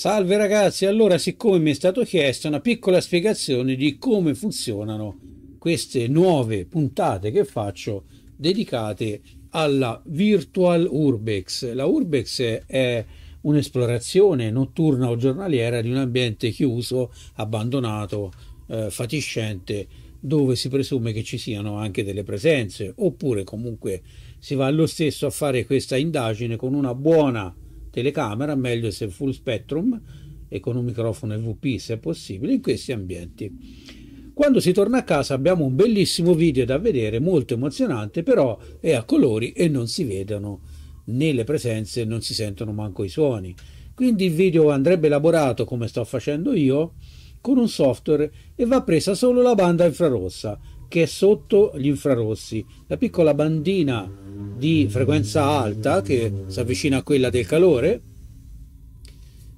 Salve ragazzi, allora siccome mi è stato chiesto una piccola spiegazione di come funzionano queste nuove puntate che faccio dedicate alla Virtual Urbex. La Urbex è un'esplorazione notturna o giornaliera di un ambiente chiuso, abbandonato, eh, fatiscente, dove si presume che ci siano anche delle presenze, oppure comunque si va lo stesso a fare questa indagine con una buona telecamera, meglio se full spectrum e con un microfono EVP se possibile in questi ambienti. Quando si torna a casa abbiamo un bellissimo video da vedere, molto emozionante, però è a colori e non si vedono né le presenze, non si sentono manco i suoni. Quindi il video andrebbe elaborato come sto facendo io con un software e va presa solo la banda infrarossa che è sotto gli infrarossi, la piccola bandina di frequenza alta che si avvicina a quella del calore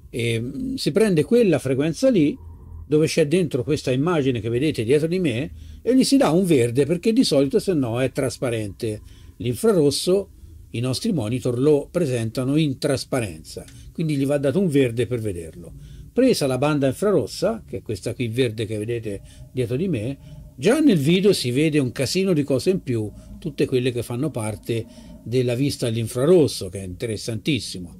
e mm, si prende quella frequenza lì dove c'è dentro questa immagine che vedete dietro di me e gli si dà un verde perché di solito se no è trasparente l'infrarosso i nostri monitor lo presentano in trasparenza quindi gli va dato un verde per vederlo presa la banda infrarossa che è questa qui verde che vedete dietro di me Già nel video si vede un casino di cose in più, tutte quelle che fanno parte della vista all'infrarosso, che è interessantissimo.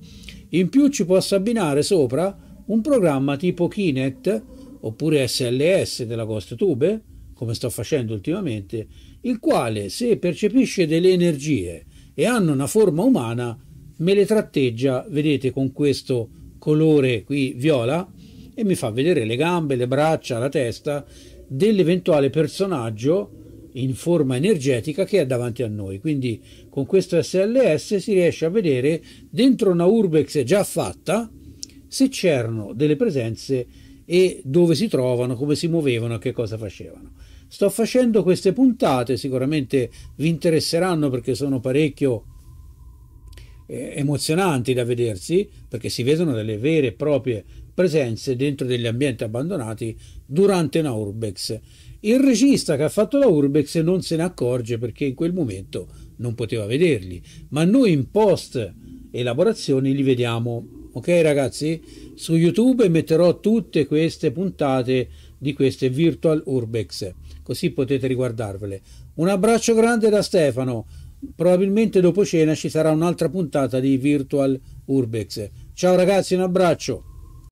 In più ci posso abbinare sopra un programma tipo Kinect oppure SLS della Ghost Tube, come sto facendo ultimamente, il quale se percepisce delle energie e hanno una forma umana, me le tratteggia, vedete, con questo colore qui viola e mi fa vedere le gambe, le braccia, la testa dell'eventuale personaggio in forma energetica che è davanti a noi. Quindi con questo SLS si riesce a vedere dentro una urbex già fatta se c'erano delle presenze e dove si trovano, come si muovevano, che cosa facevano. Sto facendo queste puntate, sicuramente vi interesseranno perché sono parecchio eh, emozionanti da vedersi, perché si vedono delle vere e proprie presenze dentro degli ambienti abbandonati durante una urbex. Il regista che ha fatto la urbex non se ne accorge perché in quel momento non poteva vederli, ma noi in post elaborazione li vediamo. Ok ragazzi, su YouTube metterò tutte queste puntate di queste virtual urbex, così potete riguardarvele. Un abbraccio grande da Stefano. Probabilmente dopo cena ci sarà un'altra puntata di Virtual Urbex. Ciao ragazzi, un abbraccio.